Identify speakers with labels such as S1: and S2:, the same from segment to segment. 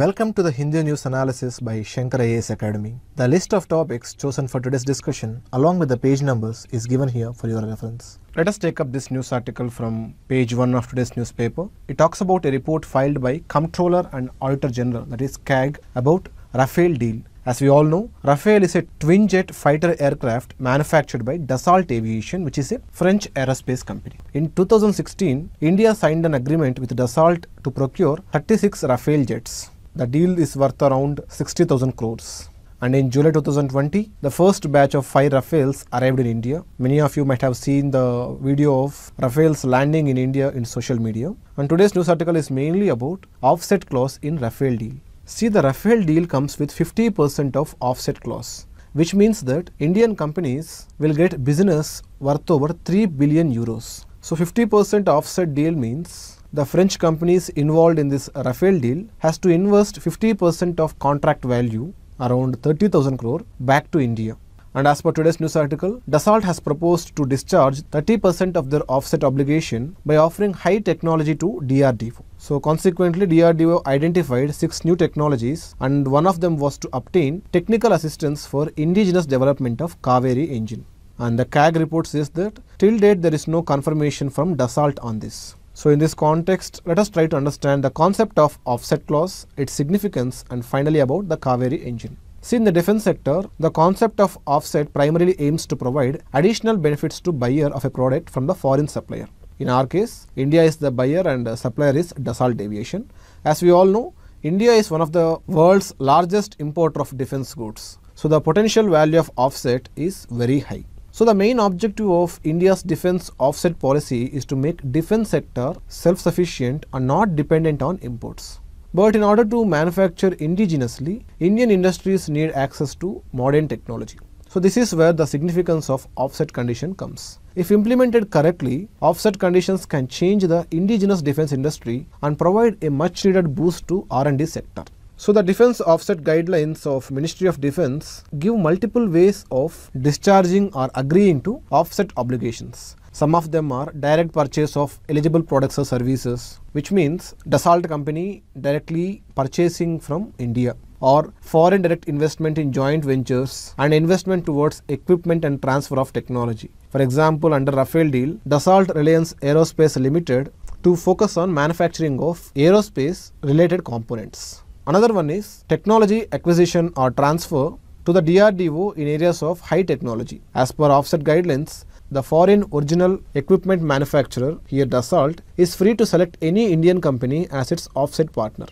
S1: Welcome to the Hindu News Analysis by Shankar IAS Academy. The list of topics chosen for today's discussion along with the page numbers is given here for your reference. Let us take up this news article from page 1 of today's newspaper. It talks about a report filed by Comptroller and Auditor General that is CAG about Rafale deal. As we all know, Rafale is a twin jet fighter aircraft manufactured by Dassault Aviation, which is a French aerospace company. In 2016, India signed an agreement with Dassault to procure 36 Rafale jets. The deal is worth around 60,000 crores. And in July 2020, the first batch of five Rafales arrived in India. Many of you might have seen the video of Rafales landing in India in social media. And today's news article is mainly about offset clause in Rafale deal. See, the Rafale deal comes with 50% of offset clause, which means that Indian companies will get business worth over 3 billion euros. So 50% offset deal means the French companies involved in this Rafale deal has to invest 50% of contract value around 30,000 crore back to India. And as per today's news article, Dassault has proposed to discharge 30% of their offset obligation by offering high technology to DRDO. So consequently, DRDO identified six new technologies and one of them was to obtain technical assistance for indigenous development of Kaveri engine. And the CAG report says that till date there is no confirmation from Dassault on this. So, in this context, let us try to understand the concept of offset clause, its significance and finally about the Kaveri engine. See, in the defense sector, the concept of offset primarily aims to provide additional benefits to buyer of a product from the foreign supplier. In our case, India is the buyer and the supplier is Dassault Aviation. As we all know, India is one of the world's largest importer of defense goods. So, the potential value of offset is very high. So the main objective of India's defense offset policy is to make defense sector self-sufficient and not dependent on imports. But in order to manufacture indigenously, Indian industries need access to modern technology. So this is where the significance of offset condition comes. If implemented correctly, offset conditions can change the indigenous defense industry and provide a much needed boost to R&D sector. So the defense offset guidelines of Ministry of Defense give multiple ways of discharging or agreeing to offset obligations. Some of them are direct purchase of eligible products or services, which means Dassault company directly purchasing from India or foreign direct investment in joint ventures and investment towards equipment and transfer of technology. For example, under Rafael deal, Dassault Reliance Aerospace Limited to focus on manufacturing of aerospace related components. Another one is technology acquisition or transfer to the DRDO in areas of high technology. As per offset guidelines, the foreign original equipment manufacturer, here Dassault, is free to select any Indian company as its offset partner.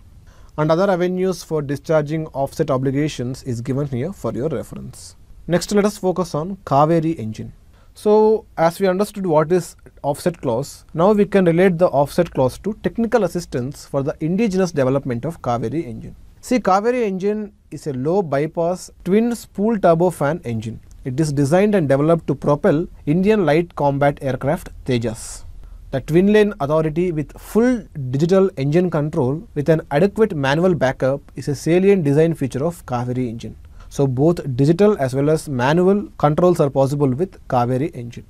S1: And other avenues for discharging offset obligations is given here for your reference. Next, let us focus on Kaveri engine. So, as we understood what is offset clause, now we can relate the offset clause to technical assistance for the indigenous development of Kaveri engine. See, Kaveri engine is a low bypass twin spool turbofan engine. It is designed and developed to propel Indian light combat aircraft Tejas. The twin lane authority with full digital engine control with an adequate manual backup is a salient design feature of Kaveri engine. So, both digital as well as manual controls are possible with Kaveri engine.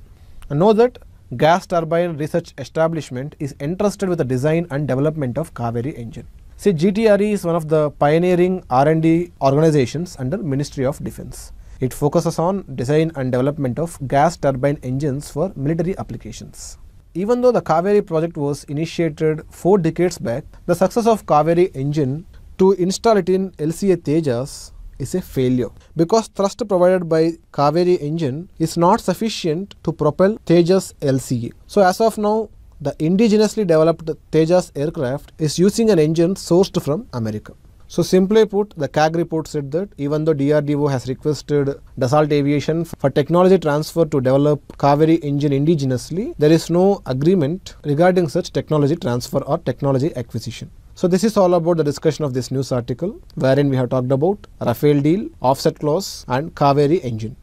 S1: know that Gas Turbine Research Establishment is entrusted with the design and development of Kaveri engine. See, GTRE is one of the pioneering R&D organizations under Ministry of Defense. It focuses on design and development of gas turbine engines for military applications. Even though the Kaveri project was initiated 4 decades back, the success of Kaveri engine to install it in LCA Tejas is a failure because thrust provided by Kaveri engine is not sufficient to propel Tejas LCA. So as of now, the indigenously developed Tejas aircraft is using an engine sourced from America. So simply put, the CAG report said that even though DRDO has requested Dassault Aviation for technology transfer to develop Kaveri engine indigenously, there is no agreement regarding such technology transfer or technology acquisition. So this is all about the discussion of this news article wherein we have talked about Rafael deal, offset clause and Kaveri engine.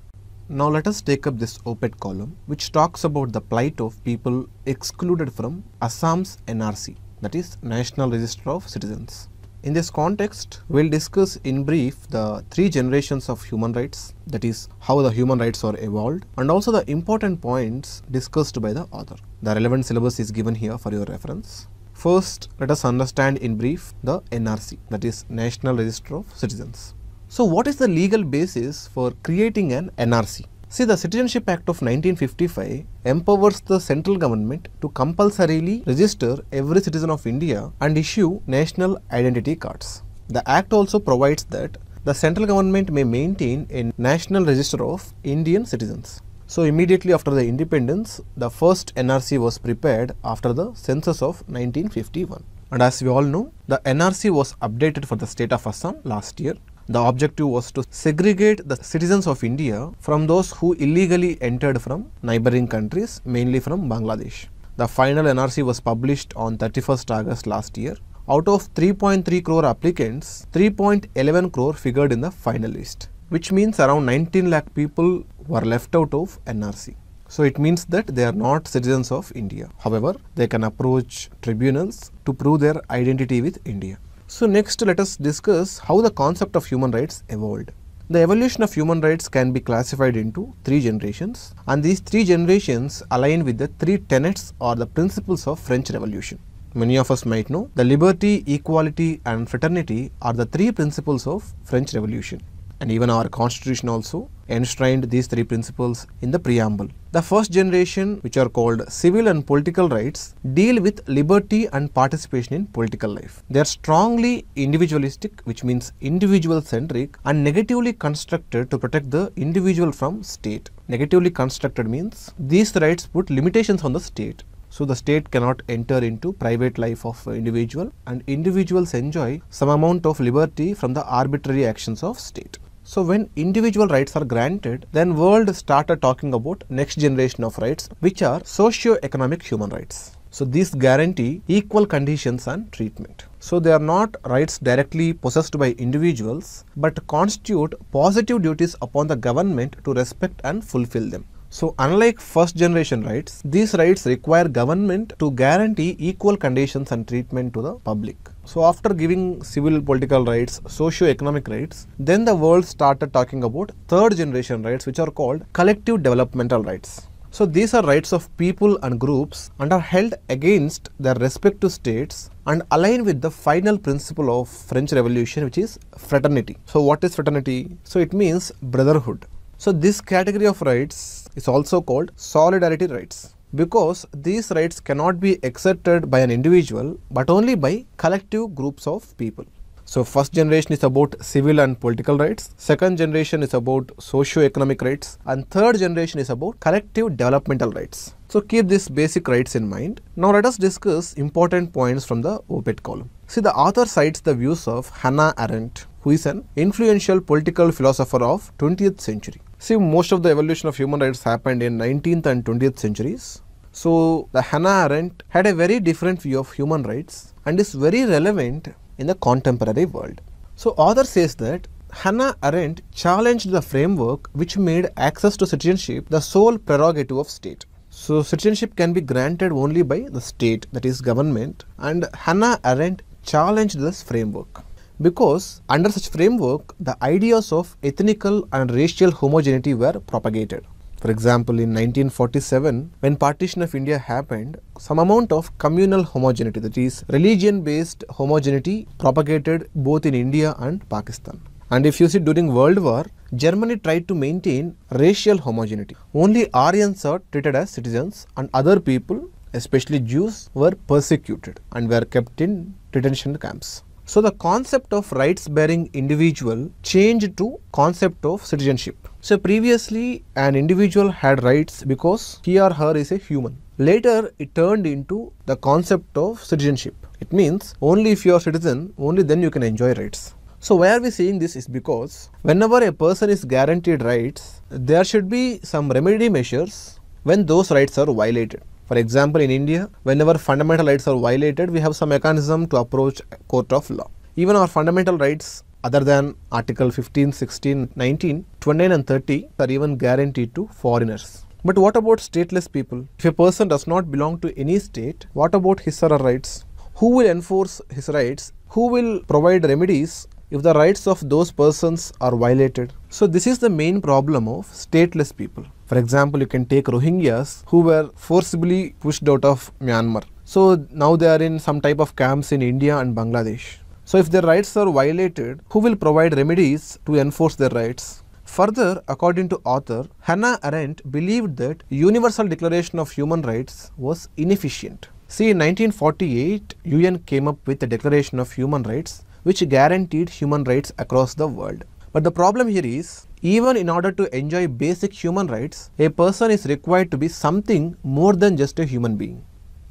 S1: Now let us take up this op-ed column which talks about the plight of people excluded from Assam's NRC that is National Register of Citizens. In this context, we will discuss in brief the three generations of human rights, that is, how the human rights are evolved, and also the important points discussed by the author. The relevant syllabus is given here for your reference. First, let us understand in brief the NRC, that is National Register of Citizens. So what is the legal basis for creating an NRC? See, the Citizenship Act of 1955 empowers the central government to compulsorily register every citizen of India and issue national identity cards. The act also provides that the central government may maintain a national register of Indian citizens. So immediately after the independence, the first NRC was prepared after the census of 1951. And as we all know, the NRC was updated for the state of Assam last year. The objective was to segregate the citizens of India from those who illegally entered from neighboring countries, mainly from Bangladesh. The final NRC was published on 31st August last year. Out of 3.3 crore applicants, 3.11 crore figured in the final list, which means around 19 lakh people were left out of NRC. So it means that they are not citizens of India. However, they can approach tribunals to prove their identity with India. So next let us discuss how the concept of human rights evolved. The evolution of human rights can be classified into three generations and these three generations align with the three tenets or the principles of French Revolution. Many of us might know the liberty, equality and fraternity are the three principles of French Revolution and even our constitution also enshrined these three principles in the preamble. The first generation, which are called civil and political rights, deal with liberty and participation in political life. They are strongly individualistic, which means individual centric, and negatively constructed to protect the individual from state. Negatively constructed means these rights put limitations on the state. So the state cannot enter into private life of individual and individuals enjoy some amount of liberty from the arbitrary actions of state. So when individual rights are granted, then world started talking about next generation of rights, which are socio-economic human rights. So these guarantee equal conditions and treatment. So they are not rights directly possessed by individuals, but constitute positive duties upon the government to respect and fulfill them. So unlike first generation rights, these rights require government to guarantee equal conditions and treatment to the public. So after giving civil political rights, socio-economic rights, then the world started talking about third generation rights which are called collective developmental rights. So these are rights of people and groups and are held against their respective states and align with the final principle of French Revolution which is fraternity. So what is fraternity? So it means brotherhood. So this category of rights is also called solidarity rights because these rights cannot be exerted by an individual but only by collective groups of people. So first generation is about civil and political rights, second generation is about socio-economic rights and third generation is about collective developmental rights. So keep these basic rights in mind. Now let us discuss important points from the OPET column. See the author cites the views of Hannah Arendt who is an influential political philosopher of 20th century. See, most of the evolution of human rights happened in 19th and 20th centuries. So, the Hannah Arendt had a very different view of human rights and is very relevant in the contemporary world. So, author says that Hannah Arendt challenged the framework which made access to citizenship the sole prerogative of state. So, citizenship can be granted only by the state, that is government, and Hannah Arendt challenged this framework because under such framework the ideas of ethnical and racial homogeneity were propagated. For example, in 1947, when partition of India happened, some amount of communal homogeneity, that is religion-based homogeneity propagated both in India and Pakistan. And if you see during World War, Germany tried to maintain racial homogeneity. Only Aryans are treated as citizens and other people, especially Jews, were persecuted and were kept in detention camps. So the concept of rights bearing individual changed to concept of citizenship. So previously an individual had rights because he or her is a human. Later it turned into the concept of citizenship. It means only if you are citizen, only then you can enjoy rights. So why are we saying this is because whenever a person is guaranteed rights, there should be some remedy measures when those rights are violated. For example, in India, whenever fundamental rights are violated, we have some mechanism to approach court of law. Even our fundamental rights other than Article 15, 16, 19, 29 and 30 are even guaranteed to foreigners. But what about stateless people? If a person does not belong to any state, what about his or her rights? Who will enforce his rights? Who will provide remedies if the rights of those persons are violated. So this is the main problem of stateless people. For example, you can take Rohingyas who were forcibly pushed out of Myanmar. So now they are in some type of camps in India and Bangladesh. So if their rights are violated, who will provide remedies to enforce their rights? Further, according to author, Hannah Arendt believed that Universal Declaration of Human Rights was inefficient. See, in 1948, UN came up with the Declaration of Human Rights which guaranteed human rights across the world. But the problem here is, even in order to enjoy basic human rights, a person is required to be something more than just a human being.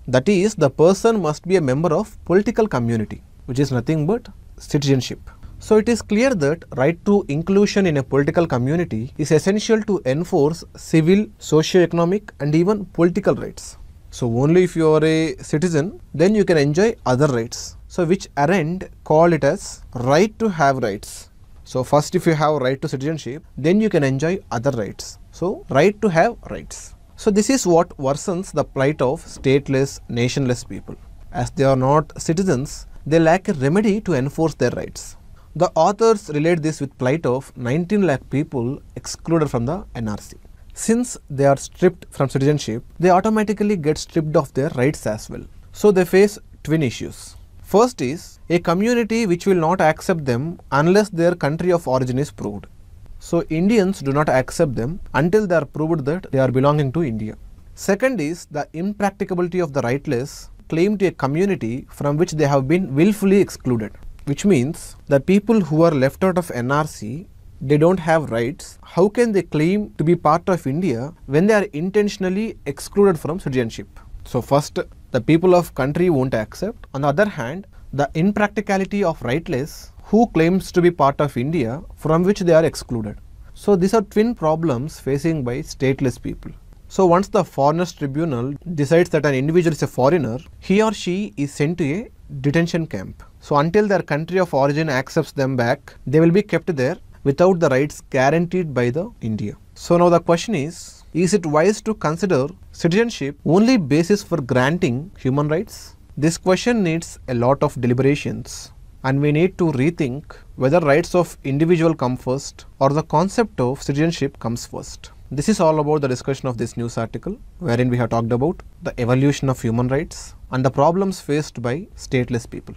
S1: That is, the person must be a member of political community, which is nothing but citizenship. So it is clear that right to inclusion in a political community is essential to enforce civil, socio-economic and even political rights. So only if you are a citizen, then you can enjoy other rights. So, which Arendt called it as right to have rights. So, first if you have right to citizenship, then you can enjoy other rights. So, right to have rights. So, this is what worsens the plight of stateless, nationless people. As they are not citizens, they lack a remedy to enforce their rights. The authors relate this with plight of 19 lakh people excluded from the NRC. Since they are stripped from citizenship, they automatically get stripped of their rights as well. So they face twin issues. First is a community which will not accept them unless their country of origin is proved. So Indians do not accept them until they are proved that they are belonging to India. Second is the impracticability of the rightless claim to a community from which they have been willfully excluded, which means the people who are left out of NRC they don't have rights, how can they claim to be part of India when they are intentionally excluded from citizenship? So first, the people of country won't accept. On the other hand, the impracticality of rightless who claims to be part of India from which they are excluded. So these are twin problems facing by stateless people. So once the foreigners tribunal decides that an individual is a foreigner, he or she is sent to a detention camp. So until their country of origin accepts them back, they will be kept there without the rights guaranteed by the India. So now the question is, is it wise to consider citizenship only basis for granting human rights? This question needs a lot of deliberations and we need to rethink whether rights of individual come first or the concept of citizenship comes first. This is all about the discussion of this news article wherein we have talked about the evolution of human rights and the problems faced by stateless people.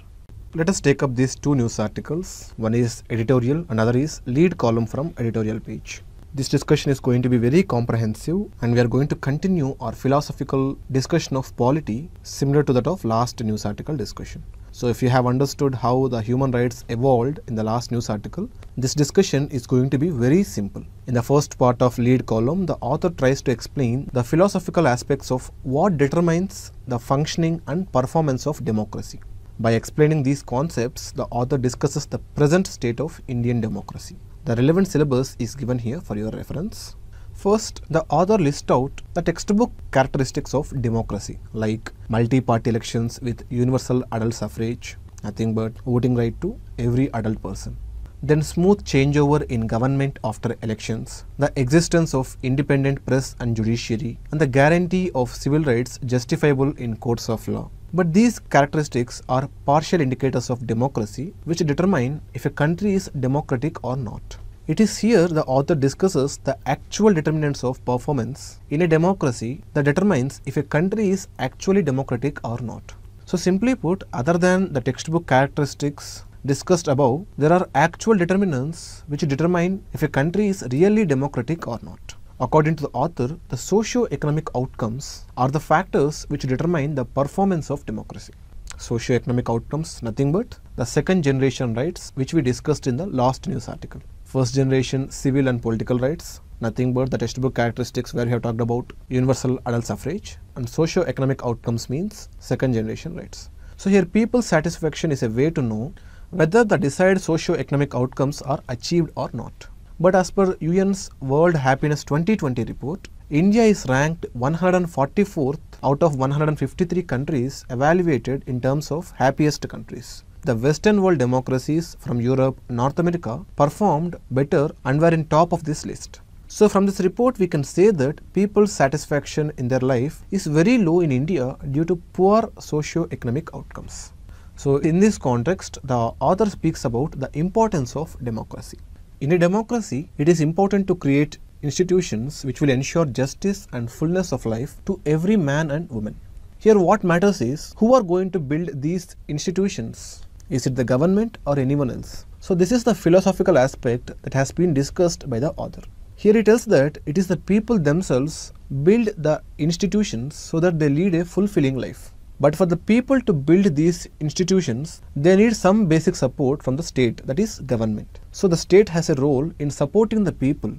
S1: Let us take up these two news articles. One is editorial, another is lead column from editorial page. This discussion is going to be very comprehensive and we are going to continue our philosophical discussion of polity similar to that of last news article discussion. So if you have understood how the human rights evolved in the last news article, this discussion is going to be very simple. In the first part of lead column, the author tries to explain the philosophical aspects of what determines the functioning and performance of democracy. By explaining these concepts, the author discusses the present state of Indian democracy. The relevant syllabus is given here for your reference. First, the author lists out the textbook characteristics of democracy, like multi-party elections with universal adult suffrage, nothing but voting right to every adult person. Then smooth changeover in government after elections, the existence of independent press and judiciary, and the guarantee of civil rights justifiable in courts of law. But these characteristics are partial indicators of democracy which determine if a country is democratic or not. It is here the author discusses the actual determinants of performance in a democracy that determines if a country is actually democratic or not. So simply put, other than the textbook characteristics discussed above, there are actual determinants which determine if a country is really democratic or not. According to the author, the socio-economic outcomes are the factors which determine the performance of democracy. Socio-economic outcomes, nothing but the second generation rights which we discussed in the last news article. First generation civil and political rights, nothing but the textbook characteristics where we have talked about universal adult suffrage and socio-economic outcomes means second generation rights. So here people's satisfaction is a way to know whether the desired socio-economic outcomes are achieved or not. But as per UN's World Happiness 2020 report, India is ranked 144th out of 153 countries evaluated in terms of happiest countries. The Western world democracies from Europe, North America performed better and were in top of this list. So from this report we can say that people's satisfaction in their life is very low in India due to poor socio-economic outcomes. So in this context the author speaks about the importance of democracy. In a democracy, it is important to create institutions which will ensure justice and fullness of life to every man and woman. Here what matters is who are going to build these institutions? Is it the government or anyone else? So this is the philosophical aspect that has been discussed by the author. Here it tells that it is the people themselves build the institutions so that they lead a fulfilling life. But for the people to build these institutions, they need some basic support from the state, that is government. So the state has a role in supporting the people.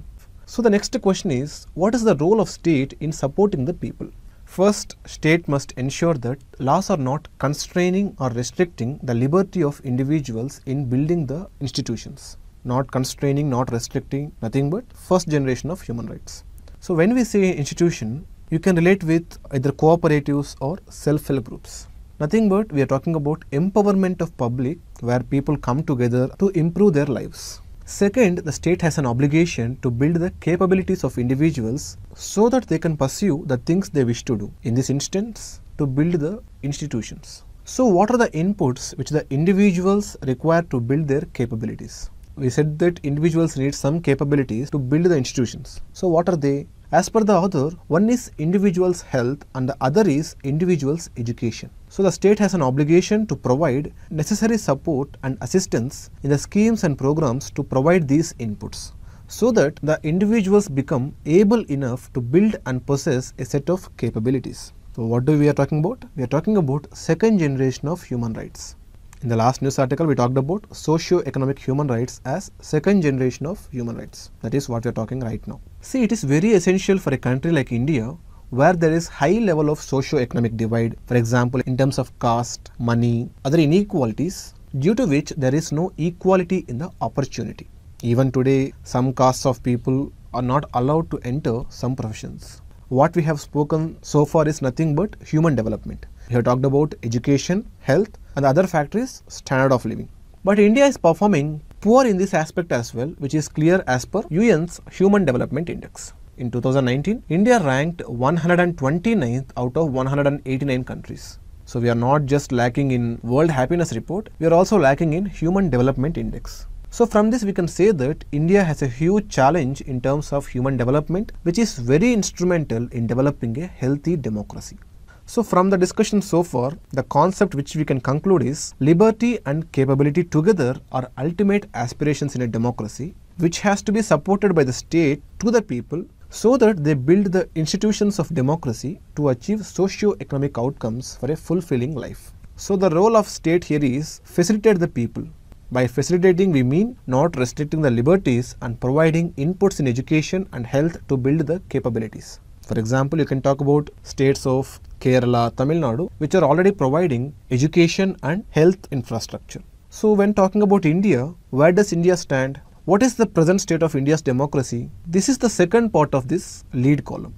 S1: So the next question is, what is the role of state in supporting the people? First, state must ensure that laws are not constraining or restricting the liberty of individuals in building the institutions. Not constraining, not restricting, nothing but first generation of human rights. So when we say institution, you can relate with either cooperatives or self-help groups. Nothing but we are talking about empowerment of public where people come together to improve their lives. Second, the state has an obligation to build the capabilities of individuals so that they can pursue the things they wish to do. In this instance, to build the institutions. So what are the inputs which the individuals require to build their capabilities? We said that individuals need some capabilities to build the institutions. So what are they? As per the author, one is individual's health and the other is individual's education. So the state has an obligation to provide necessary support and assistance in the schemes and programs to provide these inputs so that the individuals become able enough to build and possess a set of capabilities. So what do we are talking about? We are talking about second generation of human rights. In the last news article, we talked about socio-economic human rights as second generation of human rights. That is what we are talking right now. See, it is very essential for a country like India where there is high level of socio-economic divide, for example, in terms of caste, money, other inequalities, due to which there is no equality in the opportunity. Even today, some castes of people are not allowed to enter some professions. What we have spoken so far is nothing but human development. We have talked about education, health and the other factor is standard of living. But India is performing poor in this aspect as well which is clear as per UN's Human Development Index. In 2019, India ranked 129th out of 189 countries. So we are not just lacking in World Happiness Report, we are also lacking in Human Development Index. So from this we can say that India has a huge challenge in terms of human development which is very instrumental in developing a healthy democracy. So from the discussion so far, the concept which we can conclude is liberty and capability together are ultimate aspirations in a democracy which has to be supported by the state to the people so that they build the institutions of democracy to achieve socio-economic outcomes for a fulfilling life. So the role of state here is facilitate the people. By facilitating we mean not restricting the liberties and providing inputs in education and health to build the capabilities. For example, you can talk about states of Kerala, Tamil Nadu, which are already providing education and health infrastructure. So, when talking about India, where does India stand? What is the present state of India's democracy? This is the second part of this lead column.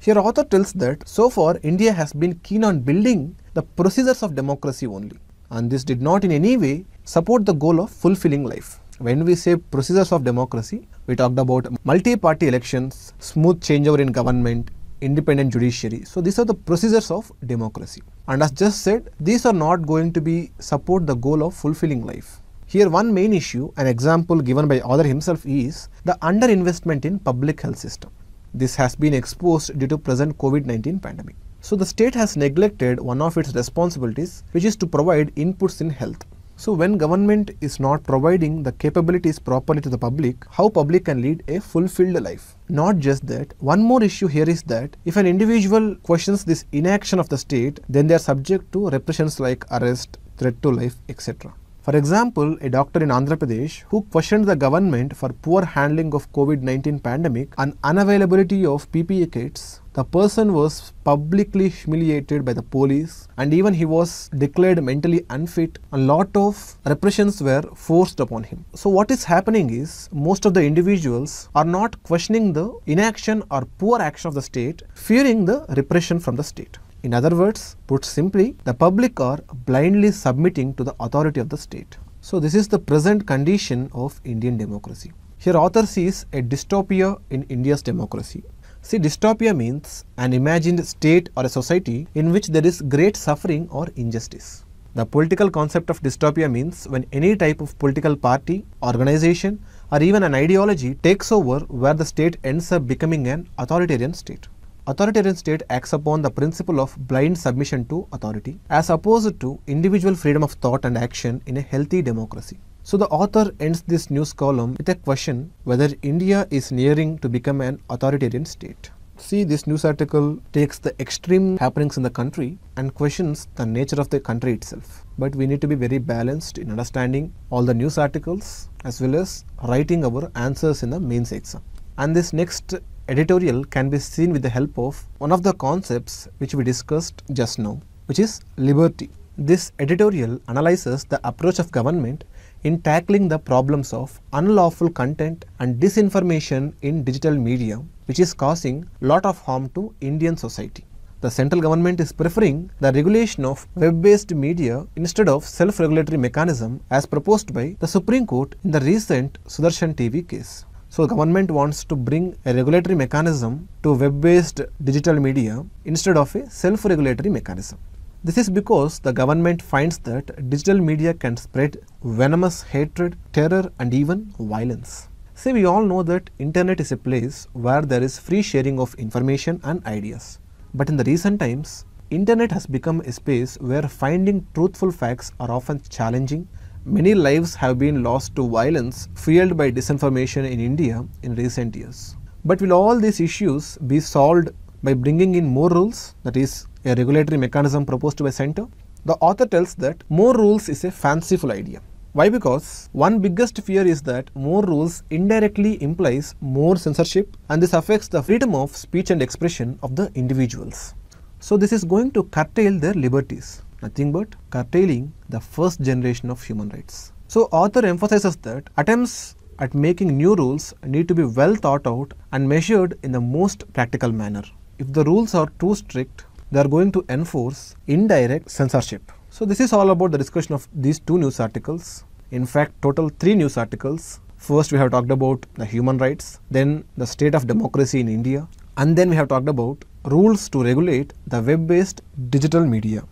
S1: Here, author tells that so far India has been keen on building the procedures of democracy only, and this did not in any way support the goal of fulfilling life. When we say procedures of democracy, we talked about multi party elections, smooth changeover in government, independent judiciary. So these are the procedures of democracy. And as just said, these are not going to be support the goal of fulfilling life. Here one main issue, an example given by author himself is the underinvestment in public health system. This has been exposed due to present COVID-19 pandemic. So the state has neglected one of its responsibilities which is to provide inputs in health. So when government is not providing the capabilities properly to the public, how public can lead a fulfilled life? Not just that, one more issue here is that if an individual questions this inaction of the state, then they are subject to repressions like arrest, threat to life, etc. For example, a doctor in Andhra Pradesh who questioned the government for poor handling of COVID-19 pandemic and unavailability of PPE kits, the person was publicly humiliated by the police and even he was declared mentally unfit. A lot of repressions were forced upon him. So what is happening is most of the individuals are not questioning the inaction or poor action of the state, fearing the repression from the state. In other words, put simply, the public are blindly submitting to the authority of the state. So this is the present condition of Indian democracy. Here author sees a dystopia in India's democracy. See dystopia means an imagined state or a society in which there is great suffering or injustice. The political concept of dystopia means when any type of political party, organization or even an ideology takes over where the state ends up becoming an authoritarian state. Authoritarian state acts upon the principle of blind submission to authority as opposed to individual freedom of thought and action in a healthy democracy. So the author ends this news column with a question whether India is nearing to become an authoritarian state. See, this news article takes the extreme happenings in the country and questions the nature of the country itself. But we need to be very balanced in understanding all the news articles as well as writing our answers in the mains exam. And this next editorial can be seen with the help of one of the concepts which we discussed just now, which is liberty. This editorial analyzes the approach of government in tackling the problems of unlawful content and disinformation in digital media, which is causing lot of harm to Indian society. The central government is preferring the regulation of web-based media instead of self-regulatory mechanism as proposed by the Supreme Court in the recent Sudarshan TV case. So the government wants to bring a regulatory mechanism to web-based digital media instead of a self-regulatory mechanism. This is because the government finds that digital media can spread venomous hatred, terror and even violence. See, we all know that internet is a place where there is free sharing of information and ideas. But in the recent times, internet has become a space where finding truthful facts are often challenging many lives have been lost to violence fueled by disinformation in India in recent years. But will all these issues be solved by bringing in more rules, that is a regulatory mechanism proposed by Centre? The author tells that more rules is a fanciful idea. Why? Because one biggest fear is that more rules indirectly implies more censorship and this affects the freedom of speech and expression of the individuals. So this is going to curtail their liberties nothing but curtailing the first generation of human rights. So author emphasizes that attempts at making new rules need to be well thought out and measured in the most practical manner. If the rules are too strict, they are going to enforce indirect censorship. So this is all about the discussion of these two news articles. In fact, total three news articles. First, we have talked about the human rights, then the state of democracy in India, and then we have talked about rules to regulate the web-based digital media.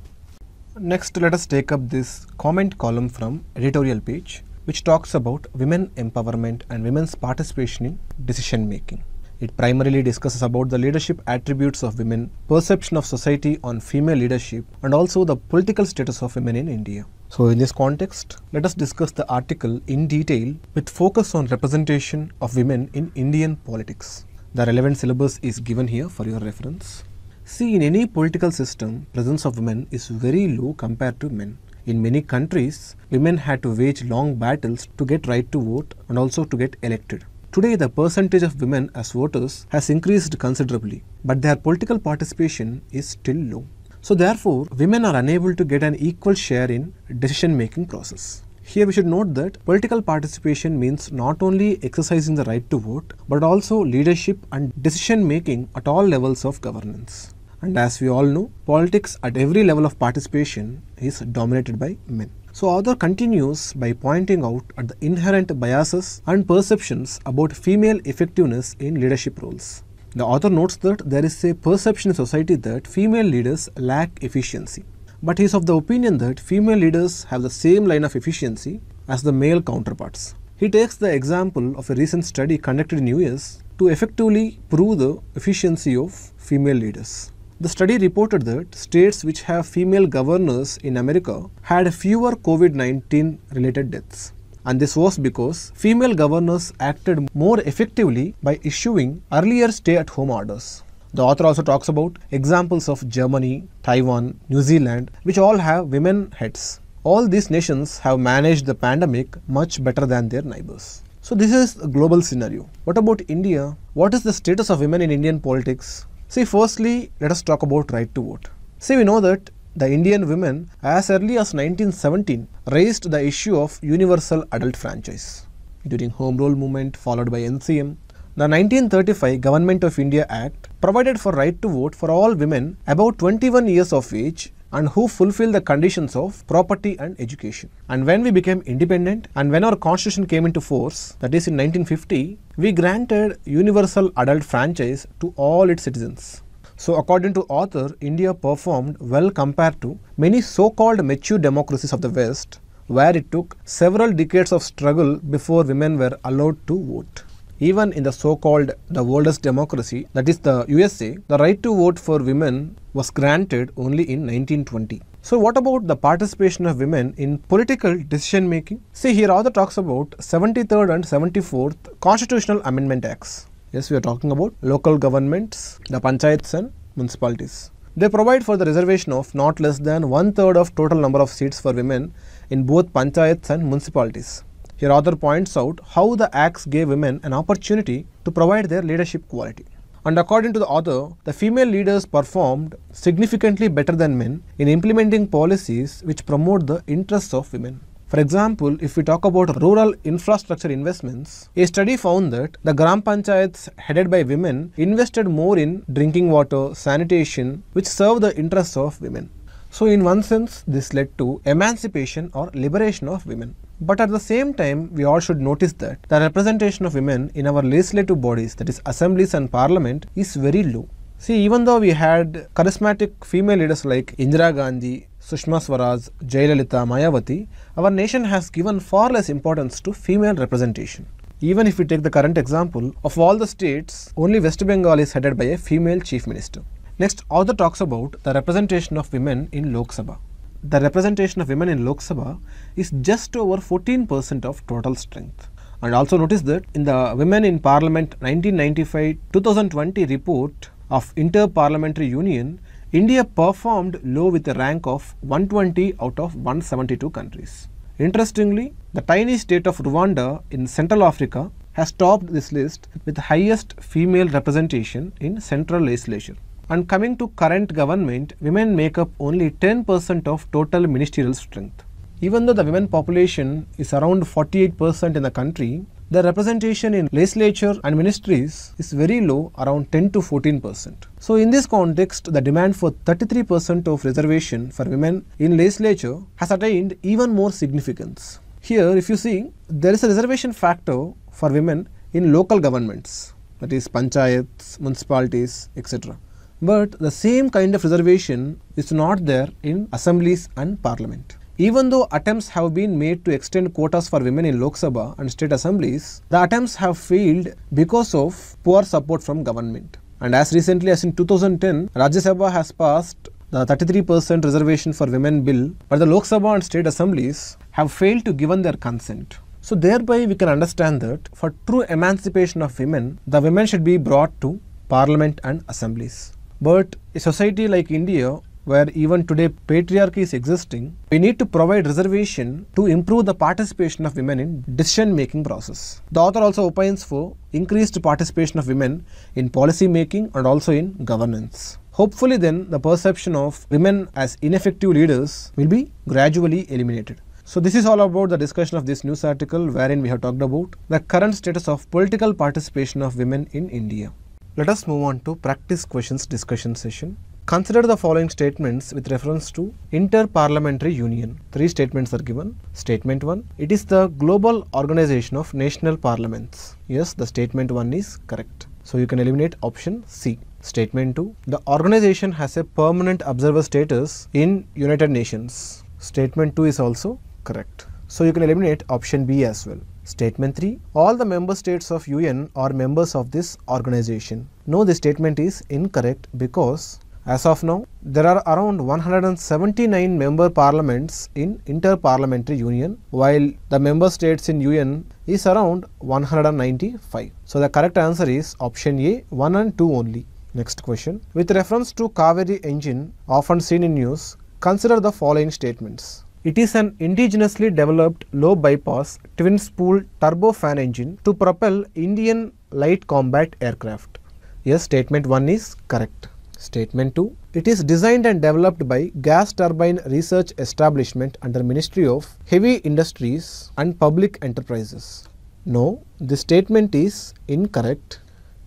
S1: Next, let us take up this comment column from editorial page, which talks about women empowerment and women's participation in decision making. It primarily discusses about the leadership attributes of women, perception of society on female leadership, and also the political status of women in India. So in this context, let us discuss the article in detail with focus on representation of women in Indian politics. The relevant syllabus is given here for your reference. See, in any political system, presence of women is very low compared to men. In many countries, women had to wage long battles to get right to vote and also to get elected. Today, the percentage of women as voters has increased considerably, but their political participation is still low. So therefore, women are unable to get an equal share in decision-making process. Here we should note that political participation means not only exercising the right to vote, but also leadership and decision making at all levels of governance. And as we all know, politics at every level of participation is dominated by men. So author continues by pointing out at the inherent biases and perceptions about female effectiveness in leadership roles. The author notes that there is a perception in society that female leaders lack efficiency. But he is of the opinion that female leaders have the same line of efficiency as the male counterparts. He takes the example of a recent study conducted in US to effectively prove the efficiency of female leaders. The study reported that states which have female governors in America had fewer COVID 19 related deaths. And this was because female governors acted more effectively by issuing earlier stay at home orders. The author also talks about examples of Germany, Taiwan, New Zealand, which all have women heads. All these nations have managed the pandemic much better than their neighbors. So, this is a global scenario. What about India? What is the status of women in Indian politics? See, firstly, let us talk about right to vote. See, we know that the Indian women, as early as 1917, raised the issue of universal adult franchise. During Home Rule movement followed by NCM, the 1935 Government of India Act provided for right to vote for all women about 21 years of age and who fulfill the conditions of property and education. And when we became independent and when our constitution came into force, that is in 1950, we granted universal adult franchise to all its citizens. So according to author, India performed well compared to many so-called mature democracies of the West, where it took several decades of struggle before women were allowed to vote. Even in the so-called the oldest democracy, that is the USA, the right to vote for women was granted only in 1920. So what about the participation of women in political decision making? See here author talks about 73rd and 74th Constitutional Amendment Acts. Yes, we are talking about local governments, the panchayats and municipalities. They provide for the reservation of not less than one-third of total number of seats for women in both panchayats and municipalities. Here author points out how the acts gave women an opportunity to provide their leadership quality and according to the author, the female leaders performed significantly better than men in implementing policies which promote the interests of women. For example, if we talk about rural infrastructure investments, a study found that the Gram Panchayats headed by women invested more in drinking water, sanitation, which serve the interests of women. So, in one sense, this led to emancipation or liberation of women. But at the same time, we all should notice that the representation of women in our legislative bodies, that is assemblies and parliament, is very low. See, even though we had charismatic female leaders like Indira Gandhi, Sushma Swaraj, Jayalalitha, Mayawati, our nation has given far less importance to female representation. Even if we take the current example, of all the states, only West Bengal is headed by a female chief minister. Next, author talks about the representation of women in Lok Sabha. The representation of women in Lok Sabha is just over 14% of total strength. And also notice that in the Women in Parliament 1995-2020 report of Inter-Parliamentary Union, India performed low with a rank of 120 out of 172 countries. Interestingly, the tiny state of Rwanda in Central Africa has topped this list with the highest female representation in central legislature. And coming to current government, women make up only 10% of total ministerial strength. Even though the women population is around 48% in the country, the representation in legislature and ministries is very low, around 10 to 14 percent. So, in this context, the demand for 33 percent of reservation for women in legislature has attained even more significance. Here, if you see, there is a reservation factor for women in local governments, that is, panchayats, municipalities, etc. But the same kind of reservation is not there in assemblies and parliament. Even though attempts have been made to extend quotas for women in Lok Sabha and state assemblies, the attempts have failed because of poor support from government. And as recently as in 2010, Rajya Sabha has passed the 33% reservation for women bill, but the Lok Sabha and state assemblies have failed to give their consent. So thereby we can understand that for true emancipation of women, the women should be brought to parliament and assemblies. But a society like India where even today patriarchy is existing, we need to provide reservation to improve the participation of women in decision-making process. The author also opines for increased participation of women in policy making and also in governance. Hopefully then, the perception of women as ineffective leaders will be gradually eliminated. So this is all about the discussion of this news article wherein we have talked about the current status of political participation of women in India. Let us move on to practice questions discussion session. Consider the following statements with reference to inter-parliamentary union. Three statements are given. Statement 1. It is the global organization of national parliaments. Yes, the statement 1 is correct. So you can eliminate option C. Statement 2. The organization has a permanent observer status in United Nations. Statement 2 is also correct. So you can eliminate option B as well. Statement 3. All the member states of UN are members of this organization. No, the statement is incorrect because as of now, there are around 179 member parliaments in Inter-Parliamentary Union, while the member states in UN is around 195. So the correct answer is option A, 1 and 2 only. Next question. With reference to Kaveri engine, often seen in news, consider the following statements. It is an indigenously developed low bypass twin spool turbofan engine to propel Indian light combat aircraft. Yes, statement 1 is correct. Statement 2. It is designed and developed by Gas Turbine Research Establishment under Ministry of Heavy Industries and Public Enterprises. No, this statement is incorrect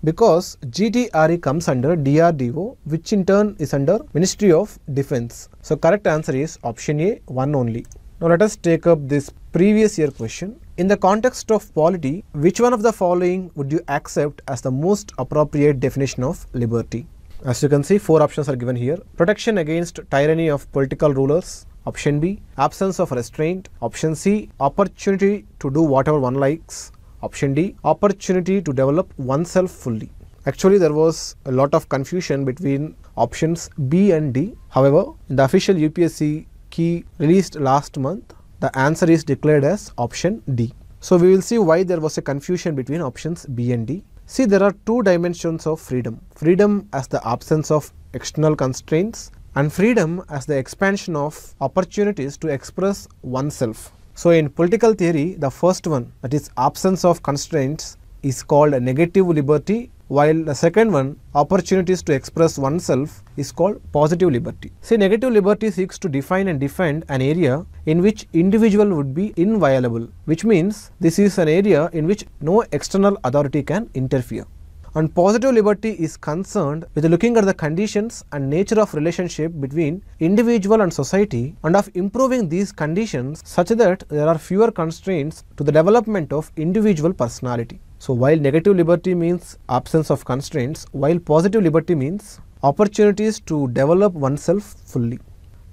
S1: because GTRE comes under DRDO which in turn is under Ministry of Defense. So correct answer is option A, 1 only. Now let us take up this previous year question. In the context of polity, which one of the following would you accept as the most appropriate definition of liberty? As you can see, four options are given here. Protection against tyranny of political rulers, option B, absence of restraint, option C, opportunity to do whatever one likes, option D, opportunity to develop oneself fully. Actually, there was a lot of confusion between options B and D. However, in the official UPSC key released last month, the answer is declared as option D. So we will see why there was a confusion between options B and D. See there are two dimensions of freedom, freedom as the absence of external constraints and freedom as the expansion of opportunities to express oneself. So in political theory, the first one that is absence of constraints is called negative liberty while the second one opportunities to express oneself is called positive liberty. See negative liberty seeks to define and defend an area in which individual would be inviolable which means this is an area in which no external authority can interfere and positive liberty is concerned with looking at the conditions and nature of relationship between individual and society and of improving these conditions such that there are fewer constraints to the development of individual personality. So, while negative liberty means absence of constraints, while positive liberty means opportunities to develop oneself fully.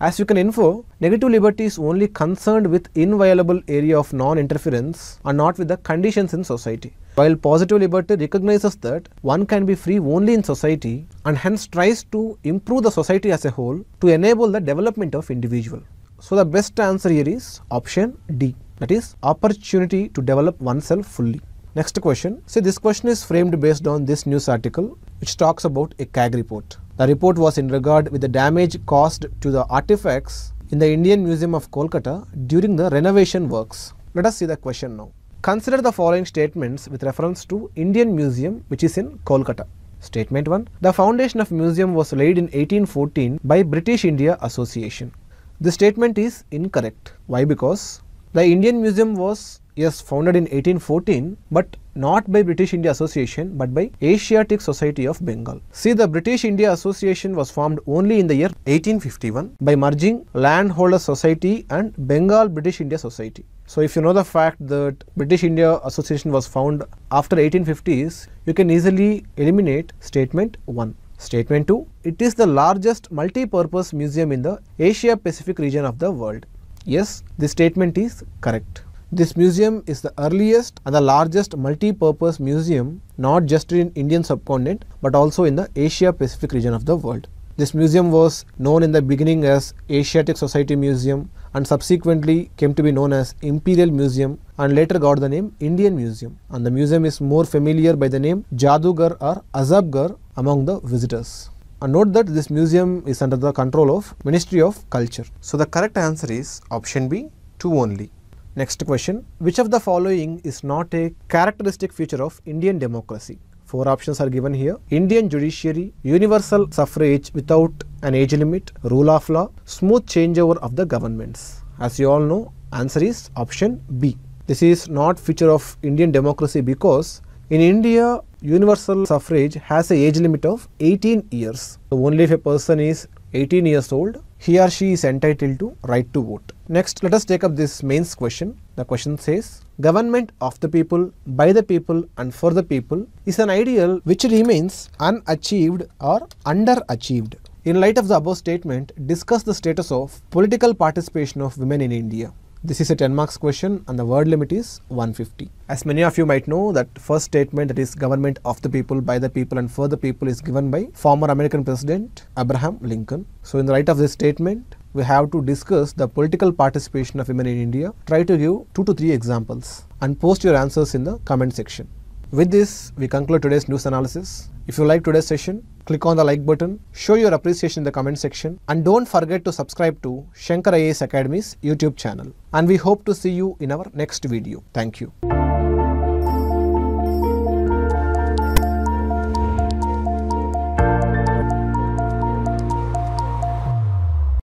S1: As you can infer, negative liberty is only concerned with inviolable area of non-interference and not with the conditions in society. While positive liberty recognizes that one can be free only in society and hence tries to improve the society as a whole to enable the development of individual. So the best answer here is option D that is opportunity to develop oneself fully. Next question. See, this question is framed based on this news article which talks about a CAG report. The report was in regard with the damage caused to the artifacts in the Indian Museum of Kolkata during the renovation works. Let us see the question now. Consider the following statements with reference to Indian Museum which is in Kolkata. Statement 1. The foundation of museum was laid in 1814 by British India Association. The statement is incorrect. Why? Because the Indian Museum was yes founded in 1814 but not by British India Association but by Asiatic Society of Bengal. See the British India Association was formed only in the year 1851 by merging Landholder Society and Bengal British India Society. So if you know the fact that British India Association was found after 1850s, you can easily eliminate statement 1. Statement 2, it is the largest multi-purpose museum in the Asia Pacific region of the world. Yes, this statement is correct. This museum is the earliest and the largest multi-purpose museum not just in Indian subcontinent but also in the Asia Pacific region of the world. This museum was known in the beginning as Asiatic Society Museum and subsequently came to be known as Imperial Museum and later got the name Indian Museum and the museum is more familiar by the name Jadugar or Azabgar among the visitors. And note that this museum is under the control of Ministry of Culture. So the correct answer is option B, 2 only. Next question, which of the following is not a characteristic feature of Indian democracy? Four options are given here. Indian judiciary, universal suffrage without an age limit, rule of law, smooth changeover of the governments. As you all know, answer is option B. This is not feature of Indian democracy because in India, universal suffrage has a age limit of 18 years. So only if a person is 18 years old, he or she is entitled to right to vote. Next, let us take up this mains question. The question says, government of the people, by the people and for the people is an ideal which remains unachieved or underachieved. In light of the above statement, discuss the status of political participation of women in India. This is a 10 marks question and the word limit is 150. As many of you might know that first statement that is government of the people, by the people and for the people is given by former American President Abraham Lincoln. So in the right of this statement, we have to discuss the political participation of women in India. Try to give 2 to 3 examples and post your answers in the comment section. With this, we conclude today's news analysis. If you like today's session, click on the like button, show your appreciation in the comment section, and don't forget to subscribe to Shankar IAS Academy's YouTube channel. And we hope to see you in our next video. Thank you.